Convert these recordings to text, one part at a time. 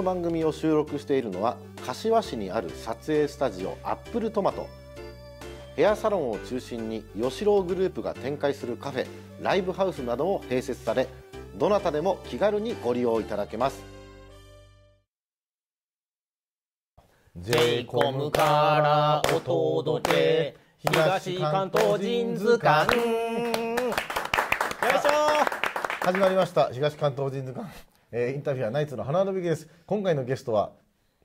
の番組を収録しているのは柏市にある撮影スタジオアップルトマトヘアサロンを中心に吉郎グループが展開するカフェライブハウスなども併設されどなたでも気軽にご利用いただけます j コムからお届け東関東人図鑑よいしょ始まりました東関東人図鑑えー、インタビュアーナイツの花伸美です。今回のゲストは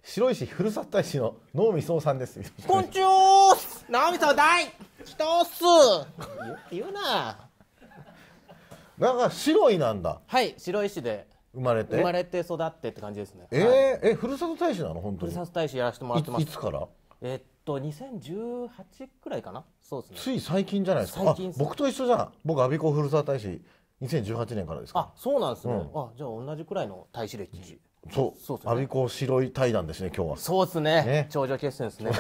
白石ふるさと大使の能見総さんです。こんにちは。直美さん大。きとす。言うな。なんか白いなんだ。はい、白石で。生まれて。生まれて育ってって感じですね。えー、はい、え、ふるさと大使なの、本当に。ふるさと大使やらせてもらってます。いつから。えー、っと、2018くらいかな。そうですね。つい最近じゃないですか。最近。僕と一緒じゃん。僕、我孫子ふるさと大使。2018年からですか、ね、あそうなんですね、うん、あじゃあ同じくらいの大使歴そうそう、ね、阿鼻子白い対談ですね今日はそうですねね頂上決戦ですね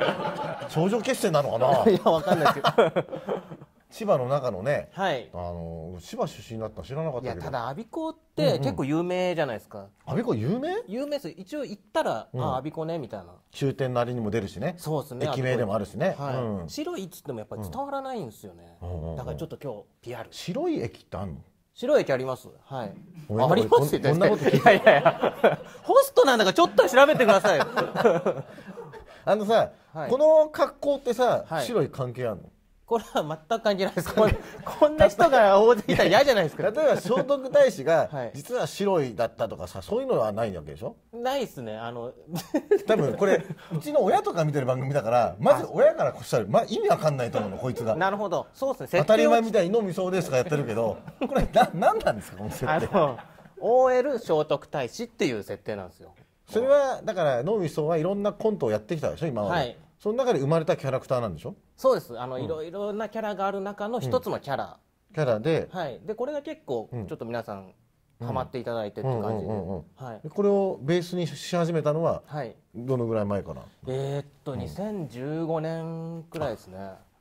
頂上決戦なのかな いやわかんないですけど千葉の中のね、はい、あの千葉出身だった知らなかったただ我孫子って結構有名じゃないですか我孫子有名有名です一応行ったら、うん、あ我孫子ねみたいな終点なりにも出るしねそうですね駅名でもあるしね、はいうん、白いっつってもやっぱり伝わらないんですよね、うん、だからちょっと今日 PR 白い駅ってあるの白い駅あります。はい。ありますよ。こんなこといやいやいや。ホストなんだからちょっと調べてください。あのさ、はい、この格好ってさ、はい、白い関係あるの？これは全く関係ないですこんな人が大勢いたら嫌じゃないですか例えば聖徳太子が実は白いだったとかさそういうのはないわけでしょないっすねあの 多分これうちの親とか見てる番組だからまず親からこっゃる、まあ、意味わかんないと思うのこいつがなるほどそうですね当たり前みたいに脳みそですとかやってるけどこれな何なんですかこの設定あ OL 聖徳太子っていう設定なんですよそれはだから脳みそはいろんなコントをやってきたでしょ今まで、はいその中で生まれたキャラクターなんでしょそうですあの、いろいろなキャラがある中の一つのキャラ、キャラで,、はい、でこれが結構ちょっと皆さん、ハマっていただいてって感じで、はい、これをベースにし始めたのは、はい、どのぐらい前かなえー、っと2015年くらいですね、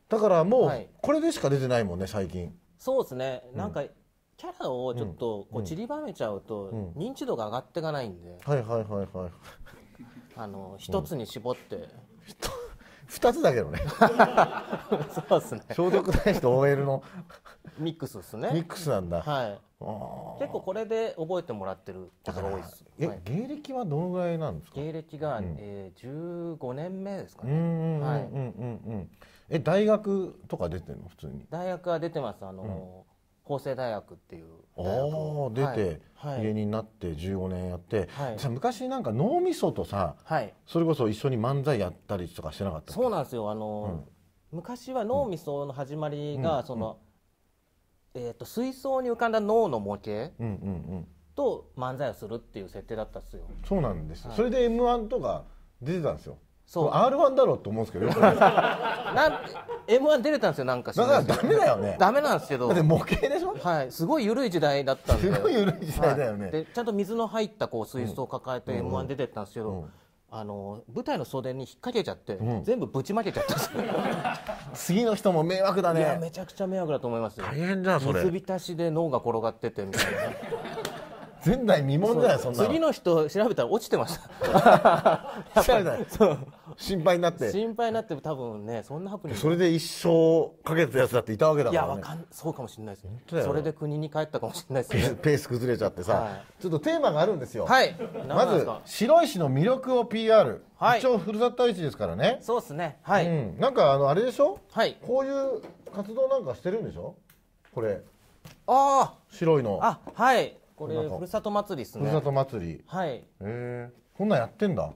だからもう、これでしか出てないもんね最近そうですねなんか、キャラをちょっとこう散りばめちゃうと認知度が上がっていかないんで、はいはいはいはいあの一つに絞って、2つだけどねそうですね消毒大使と OL のミックスですねミックスなんだはい結構これで覚えてもらってる方が多いですえ、はい、芸歴はどのぐらいなんですか芸歴が、うん、えー、15年目ですかねうんうんうんうん、はい、え大学とか出てるの普通に大学は出てますあの、法政大学っていう大出て、芸人になって15年やって、昔なんか脳みそとさ、それこそ一緒に漫才やったりとかしてなかったそうなんですよあの、昔は脳みその始まりが、その、えー、と水槽に浮かんだ脳の模型、と漫才をするっていう設定だったんですよそうなんです、それで m 1とか出てたんですよそう R1 だろうと思うんですけどよくないですかなん M1 出れたんですよなんかだからダメだよねダメなんですけどで模型でしょはいすごい緩い時代だったんですごい緩い時代だよね、はいでちゃんと水の入ったこう水槽を抱えて m 1出てったんですけど、うんあの舞台の袖に引っ掛けちゃって、ん全部ぶちまけちゃった 次の人も迷惑だいやねめちゃくちゃ迷惑だと思いますよ大変じゃんそれ水浸しで脳が転がっててみたいな前代未聞じゃないそんな次の人調べたら落ちてました 心配になって心配になって多分ねそんなハプニングそれで一生かけてたやつだっていたわけだから、ね、いやわかんそうかもしれないですねそれで国に帰ったかもしれないですねペース崩れちゃってさ、はい、ちょっとテーマがあるんですよはいまず白石の魅力を PR はい、一応ふるさと大使ですからねそうですねはい、うん、なんかあのあれでしょ、はい、こういう活動なんかしてるんでしょこれああ白いのあはいこれふるさと祭りですねふるさと祭りはいへえこんなんやってんだ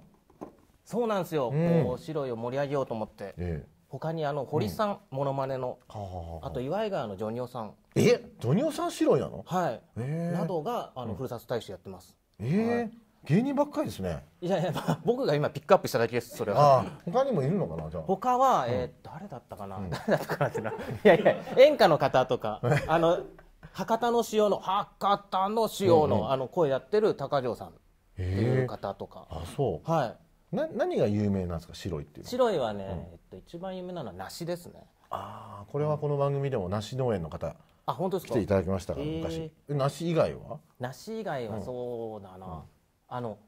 そうなんですよ、うん、こう白いを盛り上げようと思って、ええ、他にあの堀さんものまねの、はははあと岩井川のジョニオさんえジョニオさん白いなのはい、えー、などがあのふるさと大使やってますええ、はい、芸人ばっかりですねいやいや 僕が今ピックアップしただけですそれは他にもいるのかなじゃあ他は、えー、誰だったかな、うん、誰だったかなってないやいや演歌の方とか あの博多の塩の博多の塩の、あの声やってる高城さんっていう方とか、あそうはいな何が有名なんですか白いっていう白いはね、えっと、一番有名なのは梨ですねああこれはこの番組でも梨農園の方あ本当ですか来ていただきましたから昔、え梨以外は梨以外はそうだな、あの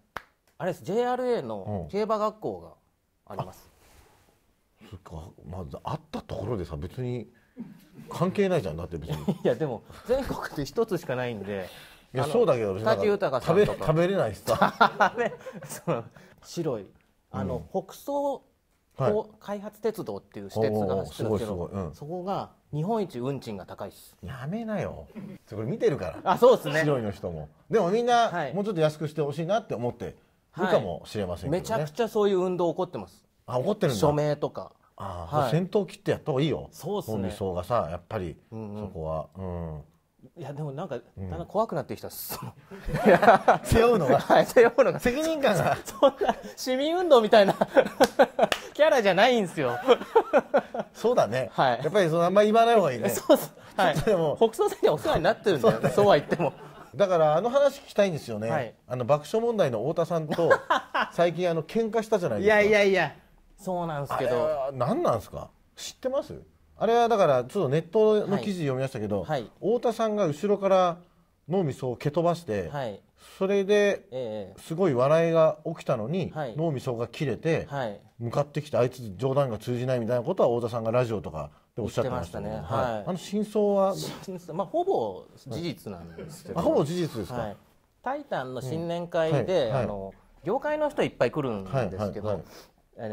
あれです JRA の競馬学校があります、そっかまずあったところでさ別に関係ないじゃんだって別に いやでも全国って一つしかないんでいやそうだけど別にさか食べれないしさ 白いあの、うん、北総開発鉄道っていう私鉄が走ってるんですけど、そこが日本一運賃が高いっすやめなよそれ見てるからあそうですね白いの人もでもみんな、はい、もうちょっと安くしてほしいなって思ってるかもしれませんけど、ねはい、めちゃくちゃそういう運動起こってますあ怒ってるんだ署名とかああ、はい、戦闘機ってやった方がいいよそうですね理想がさやっぱり、うんうん、そこはうんいやでもなんかだんだん怖くなってきた、うん、背負うのが、はい、背負うのが責任感が そんな市民運動みたいなキャラじゃないんですよそうだね、はい、やっぱりそのあんまり言わない方がいいねそうう、はい、でも北総線にお世話になってるんだよ、ね、そうは言ってもだからあの話聞きたいんですよね、はい、あの爆笑問題の太田さんと最近あの喧嘩したじゃないですかいやいやいやそうなんですけど何なんですか知ってますあれはだからちょっとネットの記事読みましたけど、はいはい、太田さんが後ろから脳みそを蹴飛ばして、はい、それですごい笑いが起きたのに、脳みそが切れて、向かってきてあいつ冗談が通じないみたいなことは太田さんがラジオとかでおっしゃってましたね、ね、はい、あの真相はまあ、ほぼ事実なんですけど、ほぼ事実ですか、タイタンの新年会で、うん、あの業界の人いっぱい来るんですけど、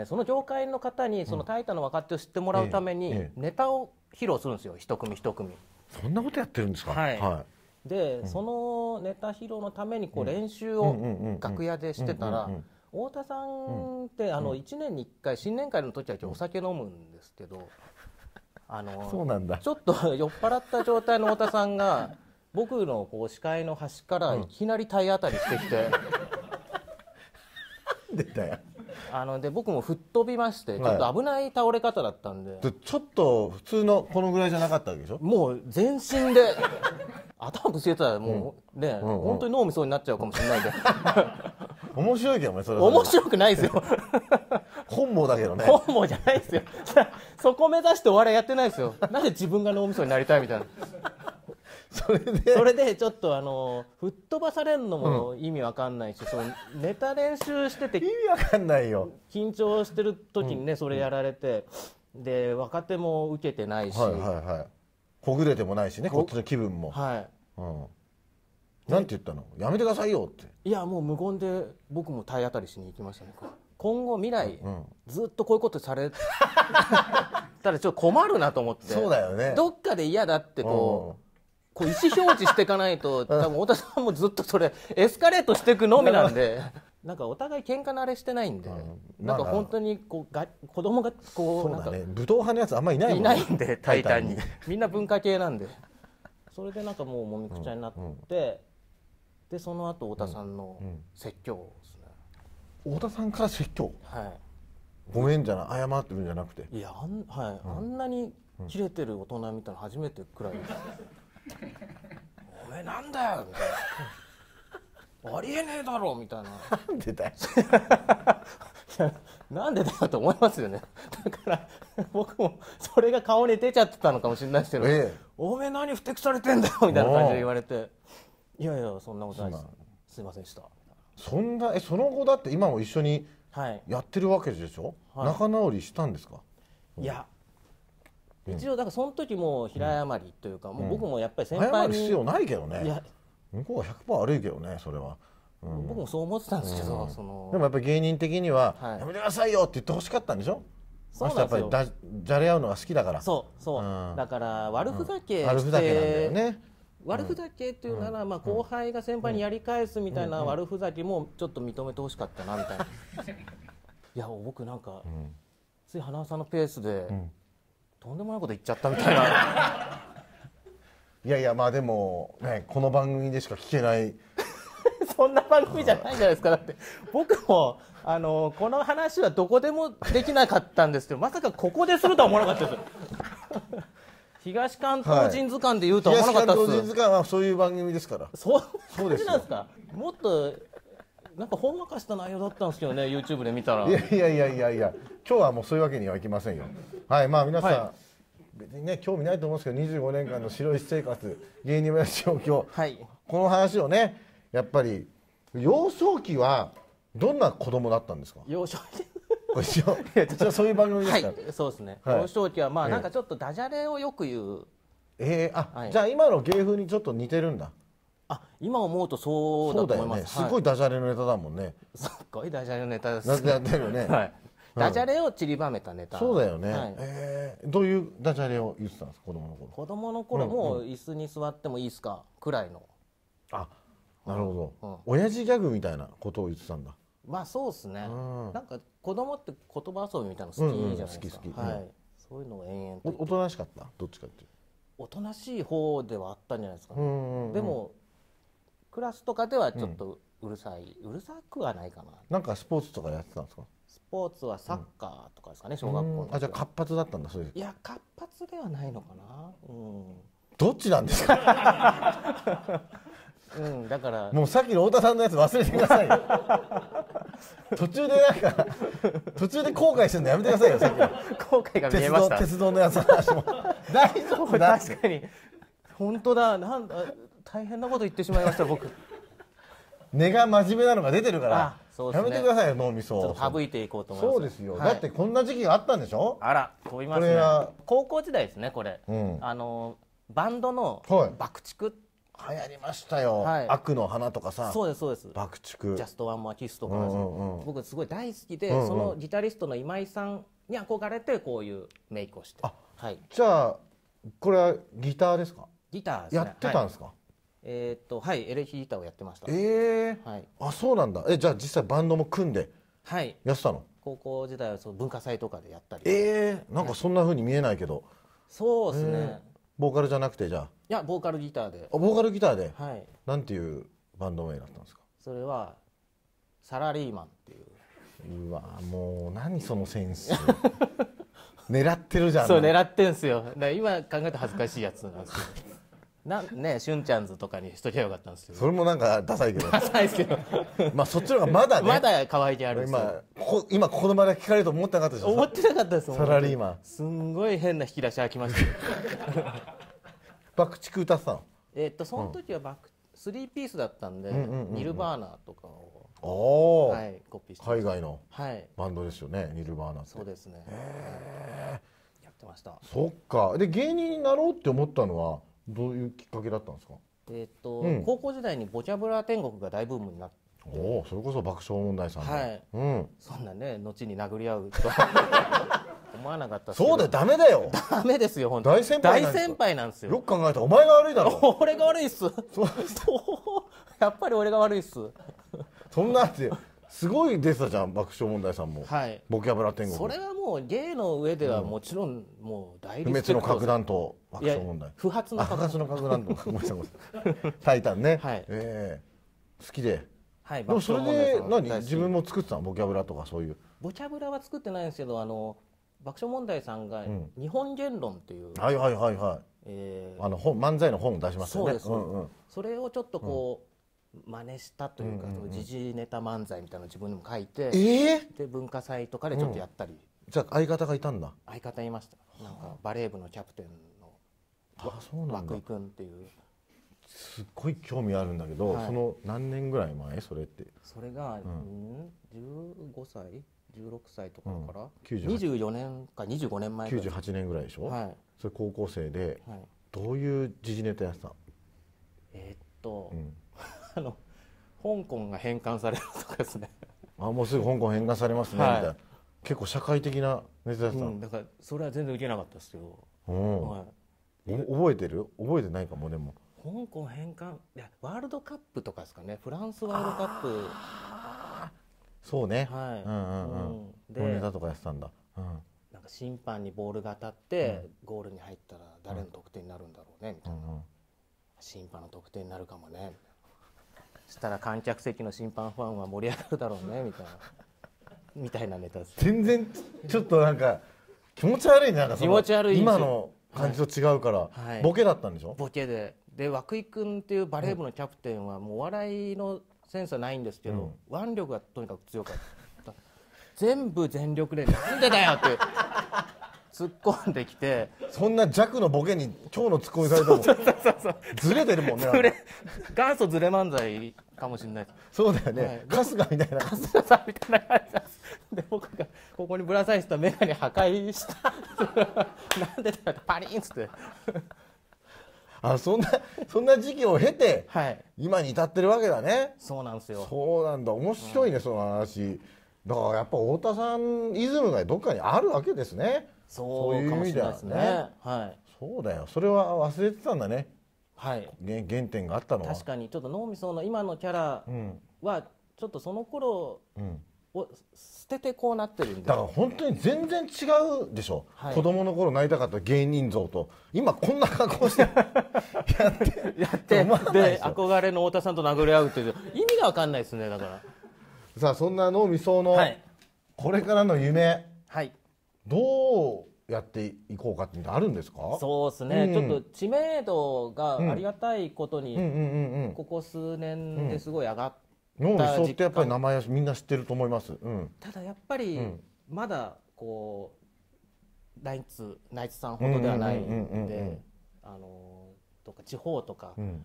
その業界の方にそのタイタの若手を知ってもらうためにネタを披露するんですよ一組一組そんなことやってるんですかはい、で、そのネタ披露のためにこう練習を楽屋でしてたら太田さんってあの1年に1回新年会の時はお酒飲むんですけどあのそうなんだちょっと 酔っ払った状態の太田さんが僕のこう視界の端からいきなり体当たりしてきて、うん、でだよあので僕も吹っ飛びましてちょっと危ない倒れ方だったんで、でちょっと普通のこのぐらいじゃなかったわけでしょもう全身で 頭ぶつけてたらもう、ね、うんうん本当に脳みそになっちゃうかもしれないんで 面白いけどねそれ面白くないですよ 本望だけどね本望じゃないですよそこ目指してお笑いやってないですよなぜ自分が脳みそになりたいみたいなそれでそれでちょっとあの吹っ飛ばされるのも意味わかんないし、うん、そのネタ練習してて意味わかんないよ緊張してる時にね、それやられて、うん、で若手も受けてないし、はいはいはい、ほぐれてもないしねこっちの気分もはい、うん、なんて言ったのやめてくださいよっていやもう無言で僕も体当たりしに行きましたね今後未来、うん、ずっとこういうことされたらちょっと困るなと思ってそうだよねどっかで嫌だってこう、うんこう意思表示していかないと多分太田さんもずっとそれエスカレートしていくのみなんで。なんかお互い喧嘩慣れしてないんで、うん、なんか本当にこうが子供がこうそうだ武闘派のやつあんまりいないもん、いないんでタイタンにみんな文化系なんでそれでなんかもうもみくちゃになって、うんうん、でその後太田さんの説教ですね、太田さんから説教はいごめんじゃない謝ってるんじゃなくていやあん,、はいあんなに切れてる大人見たの初めてくらいです 「おめえなんだよ」みたいな「ありえねえだろ」みたいな。なんでだよ なんでだよと思いますよねだから僕もそれが顔に出ちゃってたのかもしれないですけど「ええ、おめえ何ふてくされてんだよ」みたいな感じで言われて「いやいやそんなことないですすいませんでした」そんなえその後だって今も一緒にやってるわけでしょ、はい、仲直りしたんですか、いや一応だからその時も平謝りというか、もう僕もやっぱり先輩に、謝る必要ないけどね向こうは100%悪いけどねそれは。僕もそう思ってたんですけど、そのでもやっぱり芸人的には、やめてくださいよって言ってほしかったんでしょそうなやっぱりじゃれ合うのが好きだからそうそう、だから悪ふざけ悪ふざけなんだよね悪ふざけっていうなら、まあ、後輩が先輩にやり返すみたいな悪ふざけもちょっと認めてほしかったなみたいな、いや僕なんか、つい花輪さんのペースで、とんでもないこと言っちゃったみたいな いやいやまあでも、ね、この番組でしか聞けない そんな番組じゃないじゃないですかだって僕もあのこの話はどこでもできなかったんですけどまさかここでするとは思わなかったです 東関東人図鑑でいうとは思わなかったす、はい、東関東人図鑑はそういう番組ですからそうそうですなんですかもっとなんかほんわかした内容だったんですけどね YouTube で見たらいやいやいやいやいや今日はもうそういうわけにはいきませんよ。はい、まあ皆さん、はい、別にね興味ないと思うんですけど、25年間の白石生活、芸人もやし状況、はい、この話をね、やっぱり幼少期はどんな子供だったんですか。幼少期。一 応一そういう番組ですかはい、そうですね、はい、幼少期はまあなんかちょっとダジャレをよく言うええー、あ、はい、じゃあ今の芸風にちょっと似てるんだあ今思うとそうだと思います、ね、すごいダジャレのネタだもんね、すごいダジャレのネタです、ね、だっやってるよね、はいダジャレを散りばめたネタ、そうだよね、はい、えー、どういうダジャレを言ってたんですか子供の頃子供の頃、もう椅子に座ってもいいですかくらいのあなるほど、うん、親父ギャグみたいなことを言ってたんだまあそうですね、うん、なんか子供って言葉遊びみたいなの好きじゃないですか、うんうん、好き好き、はい、そういうのを延々とおとなしかったどっちかっていうおとなしい方ではあったんじゃないですかね、うんうん、でもクラスとかではちょっとうるさい、うるさくはないかななんかスポーツとかやってたんですかスポーツはサッカーとかですかね、小学校のあじゃ活発だったんだそういういや活発ではないのかなうんどっちなんですかうんだからもうさっきの太田さんのやつ忘れてくださいよ 途中でなんか途中で後悔するのやめてくださいよさっき後悔が見えました鉄道のやつのも 大丈夫だ確かに本当だなんだ大変なこと言ってしまいました僕根が真面目なのが出てるからそうですね、やめてください脳みそ省いていこうと思いますそうですよ、はい、だってこんな時期があったんでしょあら飛びますね高校時代ですねこれ、うん、あのバンドの爆竹、はい流行りましたよ、はい、悪の花とかさそうですそうです爆竹ジャストワンマキスとか、うんうんうん、僕すごい大好きで、うんうん、そのギタリストの今井さんに憧れてこういうメイクをしてあ、はい、じゃあこれはギターですかギター、ね、やってたんですか、はいえー、っとはいエレキギターをやってましたええー、はい、あそうなんだえじゃあ実際バンドも組んではいやってたの高校時代はそう文化祭とかでやったりええー、なんかそんなふうに見えないけど、はい、そうですね、えー、ボーカルじゃなくてじゃあいやボーカルギターであボーカルギターではいなんていうバンド名だったんですかそれはサラリーマンっていううわもう何そのセンス 狙ってるじゃんそう狙ってんすよ今考えた恥ずかしいやつなんですよなねしゅんちゃんズとかにしときゃよかったんですけどそれもなんかダサいけどダサいですけどまあそっちの方がまだねまだ可愛てあるんですよ今ここ今ここの場で聞かれると思ってなかったでしょ思ってなかったですサラリーマンすんごい変な引き出し開きました 爆竹歌ってたのえー、っとその時は爆、スリ3ピースだったんで、ニルバーナとかをはい、コピーして海外のバンドですよね、ニルバーナってそうですねやってましたそっかで芸人になろうって思ったのはどういうきっかけだったんですかえっと、うん、高校時代にボチャブラ天国が大ブームになっておおそれこそ爆笑問題さんはい、うん、そんなね後に殴り合うと 思わなかったそうだよダメだよダメですよ本当大先輩大先輩なんですよよく考えたお前が悪いだろ俺が悪いっすそうやっぱり俺が悪いっすそんなってすごい出てたじゃん爆笑問題さんも、はい、ボキャブラ天国それはもう芸の上ではもちろん、うもう大不滅の核弾と爆笑問題不発の核弾と ごめんなさいタイタンね、はい、えー、好きで、はい、でもそれで何自分も作ってたのボキャブラとかそういうボキャブラは作ってないんですけどあの爆笑問題さんが「日本言論」っていう、うん、はいはいはいはい、えー、あの本漫才の本を出しましたよねそうです、うんうん、それをちょっとこう、うん真似したというか、うんうんうん、時事ネタ漫才みたいなの自分でも書いて、えー、で文化祭とかでちょっとやったり、うん、じゃあ相方がいたんだ相方いましたなんかバレー部のキャプテンのあそうなん涌井君っていうすっごい興味あるんだけど、はい、その何年ぐらい前それってそれが、うん、15歳16歳とかから、うん、24年か25年前か98年ぐらいでしょ、はい、それ高校生で、はい、どういう時事ネタやってたえー、っと、うんあの香港が返還されるとかですねあもうすぐ香港返還されますね、みたいな結構社会的な珍しさ、うん、だからそれは全然受けなかったですよ、うんはい、覚えてる覚えてないかもでも香港返還いやワールドカップとかですかねフランスワールドカップそうねはいうんうんうんでネタとかやってたんだ、うん、なんか審判にボールが当たって、うん、ゴールに入ったら誰の得点になるんだろうねみたいな、うんうん、審判の得点になるかもねみたいなしたら観客席の審判ファンは盛り上がるだろうねみたいなみたいなネタです全然ちょっとなんか気持ち悪いねなんかそ気持ち悪い今の感じと違うから、はいボケだったんでしょボケでで涌井君っていうバレー部のキャプテンはもうお笑いのセンスはないんですけど、腕力がとにかく強かった全部全力で「なんでだよ!」って突っ込んできてそんな弱のボケに今日の突っ込みされたもずれてるもんね 元祖ずれ漫才かもしれないそうだよね、はい、春日みたいな春日さんみたいな感じで僕がここにぶら下げてた眼鏡破壊した なんでだよパリンっつって あそんなそんな時期を経て、はい、今に至ってるわけだねそうなんですよそうなんだ面白いね、うん、その話だからやっぱ太田さんイズムがどっかにあるわけですねそうかうしれでね。はい。そうだよ。それは忘れてたんだね。はい。原原点があったの確かにちょっと脳みその今のキャラはちょっとその頃を捨ててこうなってるんで。だから本当に全然違うでしょ。はい、子供の頃なりたかった芸人像と今こんな格好して やってやってで憧れの太田さんと殴り合うっていう意味がわかんないですねだから。さあそんな脳みその、はい、これからの夢。はい。どうやっていこうかってあるんですかそうですね、うん、ちょっと知名度がありがたいことに、ここ数年ですごい上がった脳みそってやっぱり名前はみんな知ってると思います、うん、ただやっぱり、まだこうナイツナイツさんほどではないんであのとか地方とか、うん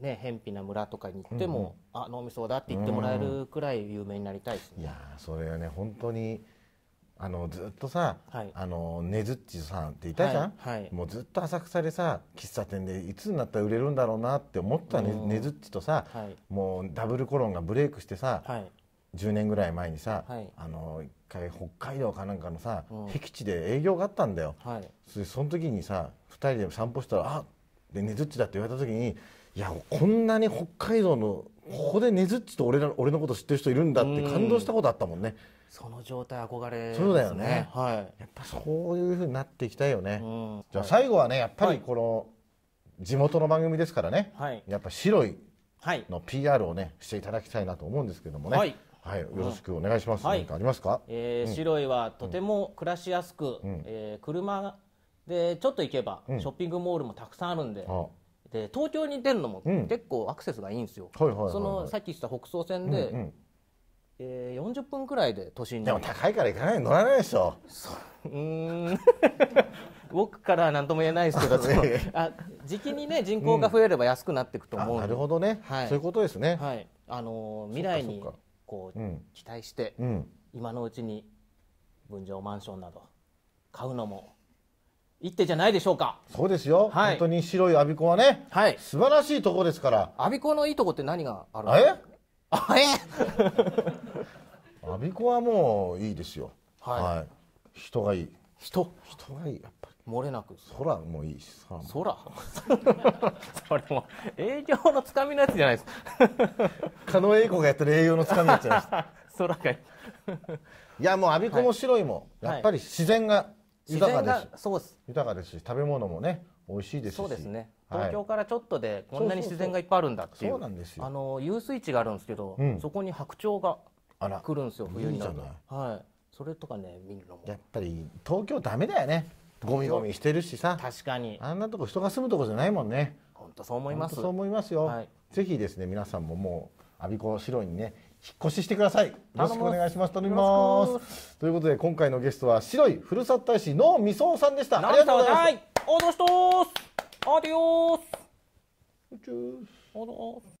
ね、偏僻な村とかに行っても、うん、あ脳みそだって言ってもらえるくらい有名になりたいですね。いやそれはね本当に、あのずっとさ、はい、あのねずっちさんっていたじゃん、はいはい、もうずっと浅草でさ喫茶店でいつになったら売れるんだろうなって思ったね,、ねずっちとさ、もうダブルコロンがブレイクしてさ、はい、10年ぐらい前にさ、あの一回北海道かなんかのさ、僻地で営業があったんだよ、そその時にさ2人で散歩したら「あでねずっちだ」って言われた時に「いやこんなに北海道のここでねずっちと俺の俺のこと知ってる人いるんだ」って感動したことあったもんね。うんその状態憧れ、ね、そうだよねはいやっぱそういうふうになっていきたいよね、うん、じゃあ最後はねやっぱりこの地元の番組ですからね、はい、やっぱ白いの PR をねしていただきたいなと思うんですけどもね、はいはい、よろしくお願いします。うん、何かありますか？はえー、白いはとても暮らしやすく、うん、えー、車でちょっと行けば、ショッピングモールもたくさんあるんで。ああで東京に出るのも結構アクセスがいいんですよ、はいはいはいはい、そのさっき言った北総線でうんえー、40分くらいで都心にでも高いから行かない乗らないでしょううん 僕からは何とも言えないですけど あ時期にね人口が増えれば安くなっていくと思う、うん、なるほどね、はい、そういうことですね、はい、あのー、未来にこう、うん、期待して、うん、今のうちに分譲マンションなど買うのも一手じゃないでしょうかそうですよ、はい、本当に白い我孫子はね、はい、素晴らしいとこですから我孫子のいいとこって何があるんですかええ我孫子はもういいですよ。はい。はい、人がいい。人。人がいい。やっぱり。漏れなく空もいいし空空 それも営業のつかみのやつじゃないですか 狩野英孝がやってる営業のつかみのやつじゃないですか 空がいいいやもう我孫子も白いも、はい、やっぱり自然が豊かです、そうです豊かですし食べ物もね美味しいですしそうですね東京からちょっとでこんなに自然がいっぱいあるんだっていうそうなんですよあの遊水地があるんですけど、うん、そこに白鳥があら来るんですよ冬になるといいじゃはいそれとかね見るのもやっぱり東京ダメだよねゴミゴミしてるしさ確かにあんなとこ人が住むとこじゃないもんね本当そう思いますそう思いますよ、はい、ぜひですね皆さんももう我孫子白にね引っ越ししてくださいよろしくお願いします頼みますということで今回のゲストは白いふるさと大使のみそうさんでしたありがとうございますおどしとーすアディオース